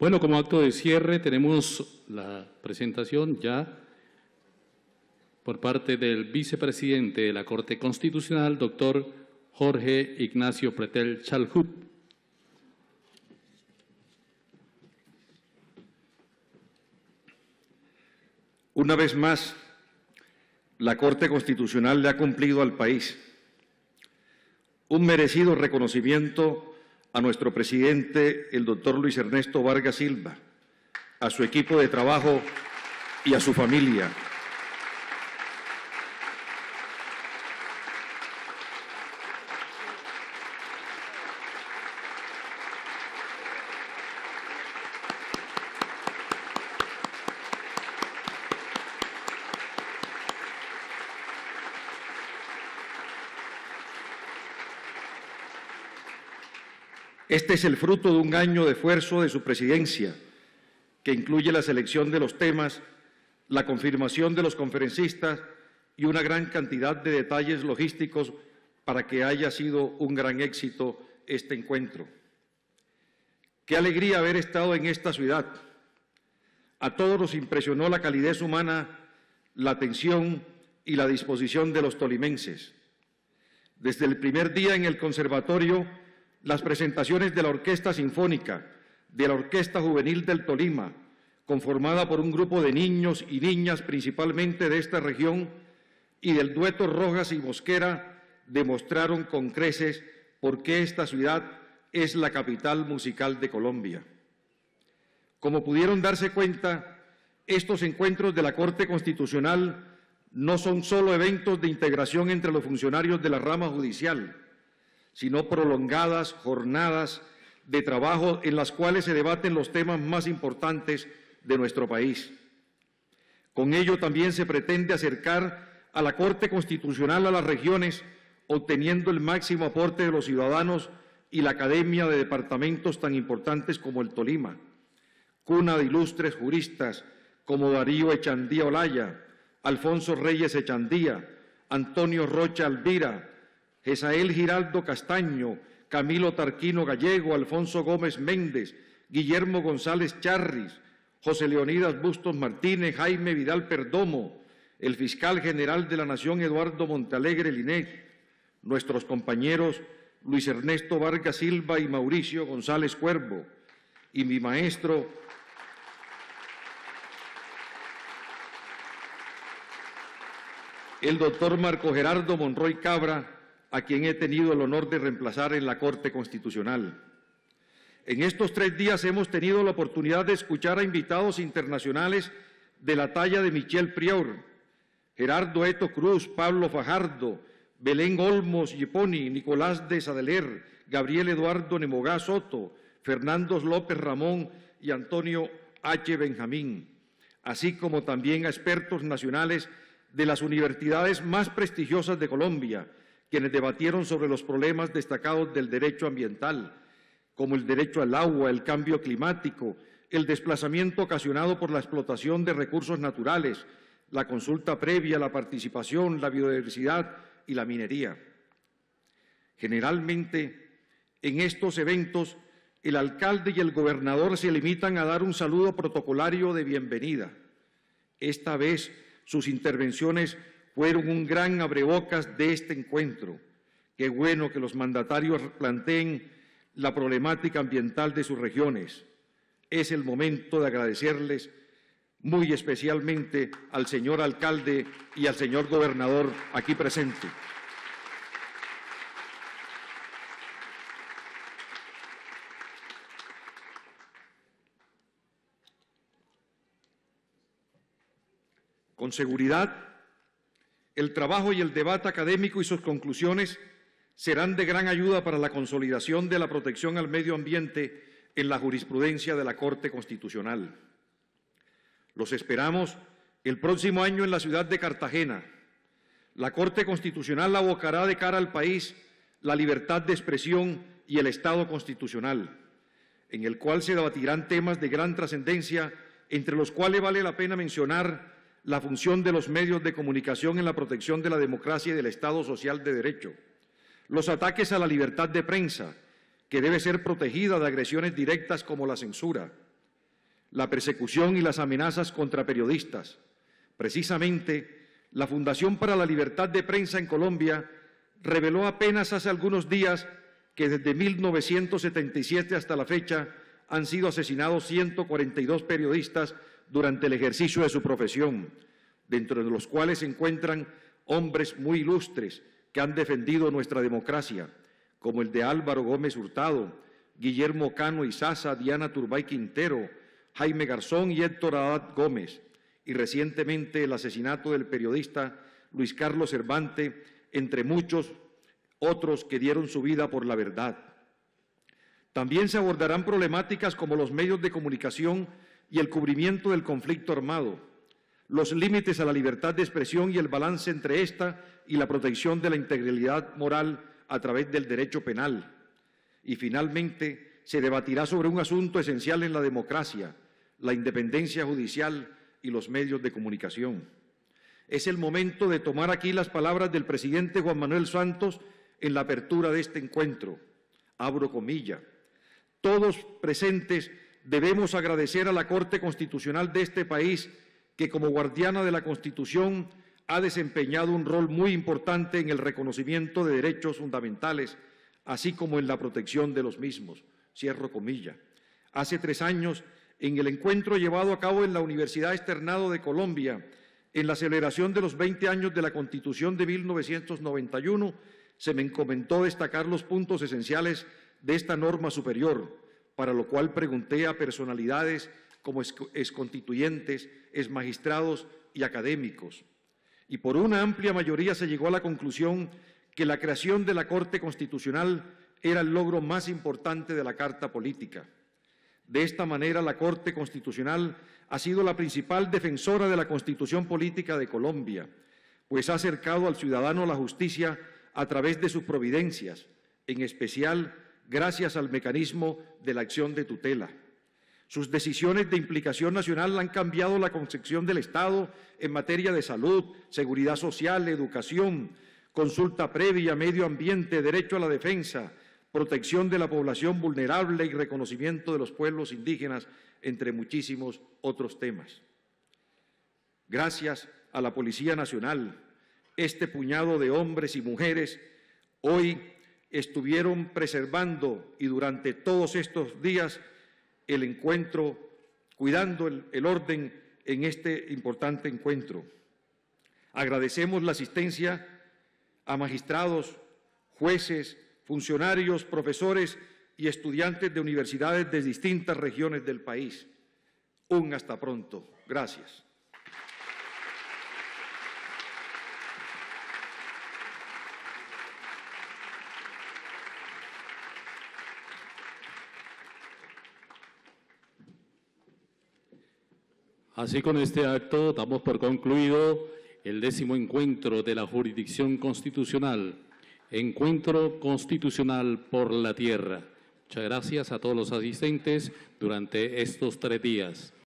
Bueno, como acto de cierre tenemos la presentación ya por parte del vicepresidente de la Corte Constitucional, doctor Jorge Ignacio Pretel Chalhut. Una vez más, la Corte Constitucional le ha cumplido al país un merecido reconocimiento a nuestro presidente, el doctor Luis Ernesto Vargas Silva, a su equipo de trabajo y a su familia. Este es el fruto de un año de esfuerzo de su presidencia, que incluye la selección de los temas, la confirmación de los conferencistas y una gran cantidad de detalles logísticos para que haya sido un gran éxito este encuentro. Qué alegría haber estado en esta ciudad. A todos nos impresionó la calidez humana, la atención y la disposición de los tolimenses. Desde el primer día en el conservatorio, las presentaciones de la Orquesta Sinfónica, de la Orquesta Juvenil del Tolima, conformada por un grupo de niños y niñas principalmente de esta región, y del dueto Rojas y Mosquera, demostraron con creces por qué esta ciudad es la capital musical de Colombia. Como pudieron darse cuenta, estos encuentros de la Corte Constitucional no son solo eventos de integración entre los funcionarios de la rama judicial, sino prolongadas jornadas de trabajo en las cuales se debaten los temas más importantes de nuestro país. Con ello también se pretende acercar a la Corte Constitucional a las regiones, obteniendo el máximo aporte de los ciudadanos y la academia de departamentos tan importantes como el Tolima, cuna de ilustres juristas como Darío Echandía Olaya, Alfonso Reyes Echandía, Antonio Rocha Alvira, Jezael Giraldo Castaño, Camilo Tarquino Gallego, Alfonso Gómez Méndez, Guillermo González Charris, José Leonidas Bustos Martínez, Jaime Vidal Perdomo, el fiscal general de la Nación Eduardo Montalegre Linet, nuestros compañeros Luis Ernesto Vargas Silva y Mauricio González Cuervo, y mi maestro el doctor Marco Gerardo Monroy Cabra, a quien he tenido el honor de reemplazar en la Corte Constitucional. En estos tres días hemos tenido la oportunidad de escuchar a invitados internacionales de la talla de Michel Prior, Gerardo Eto Cruz, Pablo Fajardo, Belén Olmos Yeponi, Nicolás de Sadeler, Gabriel Eduardo Nemogá Soto, Fernando López Ramón y Antonio H. Benjamín, así como también a expertos nacionales de las universidades más prestigiosas de Colombia, quienes debatieron sobre los problemas destacados del derecho ambiental, como el derecho al agua, el cambio climático, el desplazamiento ocasionado por la explotación de recursos naturales, la consulta previa, la participación, la biodiversidad y la minería. Generalmente, en estos eventos, el alcalde y el gobernador se limitan a dar un saludo protocolario de bienvenida. Esta vez, sus intervenciones fueron un gran abrebocas de este encuentro. Qué bueno que los mandatarios planteen la problemática ambiental de sus regiones. Es el momento de agradecerles muy especialmente al señor alcalde y al señor gobernador aquí presente. Con seguridad, el trabajo y el debate académico y sus conclusiones serán de gran ayuda para la consolidación de la protección al medio ambiente en la jurisprudencia de la Corte Constitucional. Los esperamos el próximo año en la ciudad de Cartagena. La Corte Constitucional abocará de cara al país la libertad de expresión y el Estado constitucional, en el cual se debatirán temas de gran trascendencia, entre los cuales vale la pena mencionar la función de los medios de comunicación en la protección de la democracia y del Estado social de derecho, los ataques a la libertad de prensa, que debe ser protegida de agresiones directas como la censura, la persecución y las amenazas contra periodistas. Precisamente, la Fundación para la Libertad de Prensa en Colombia reveló apenas hace algunos días que desde 1977 hasta la fecha han sido asesinados 142 periodistas durante el ejercicio de su profesión, dentro de los cuales se encuentran hombres muy ilustres que han defendido nuestra democracia, como el de Álvaro Gómez Hurtado, Guillermo Cano y Sasa, Diana Turbay Quintero, Jaime Garzón y Héctor Adad Gómez, y recientemente el asesinato del periodista Luis Carlos Cervantes, entre muchos otros que dieron su vida por la verdad. También se abordarán problemáticas como los medios de comunicación y el cubrimiento del conflicto armado, los límites a la libertad de expresión y el balance entre esta y la protección de la integridad moral a través del derecho penal. Y finalmente, se debatirá sobre un asunto esencial en la democracia, la independencia judicial y los medios de comunicación. Es el momento de tomar aquí las palabras del presidente Juan Manuel Santos en la apertura de este encuentro. Abro comilla. Todos presentes debemos agradecer a la Corte Constitucional de este país, que como guardiana de la Constitución ha desempeñado un rol muy importante en el reconocimiento de derechos fundamentales, así como en la protección de los mismos. Cierro comilla. Hace tres años, en el encuentro llevado a cabo en la Universidad Externado de Colombia, en la celebración de los 20 años de la Constitución de 1991, se me encomendó destacar los puntos esenciales de esta norma superior, para lo cual pregunté a personalidades como exconstituyentes, magistrados y académicos. Y por una amplia mayoría se llegó a la conclusión que la creación de la Corte Constitucional era el logro más importante de la Carta Política. De esta manera, la Corte Constitucional ha sido la principal defensora de la Constitución Política de Colombia, pues ha acercado al ciudadano la justicia a través de sus providencias, en especial gracias al mecanismo de la acción de tutela. Sus decisiones de implicación nacional han cambiado la concepción del Estado en materia de salud, seguridad social, educación, consulta previa, medio ambiente, derecho a la defensa, protección de la población vulnerable y reconocimiento de los pueblos indígenas, entre muchísimos otros temas. Gracias a la Policía Nacional, este puñado de hombres y mujeres hoy estuvieron preservando y durante todos estos días el encuentro, cuidando el, orden en este importante encuentro. Agradecemos la asistencia a magistrados, jueces, funcionarios, profesores y estudiantes de universidades de distintas regiones del país. Un hasta pronto. Gracias. Así con este acto damos por concluido el décimo encuentro de la jurisdicción constitucional, Encuentro Constitucional por la Tierra. Muchas gracias a todos los asistentes durante estos tres días.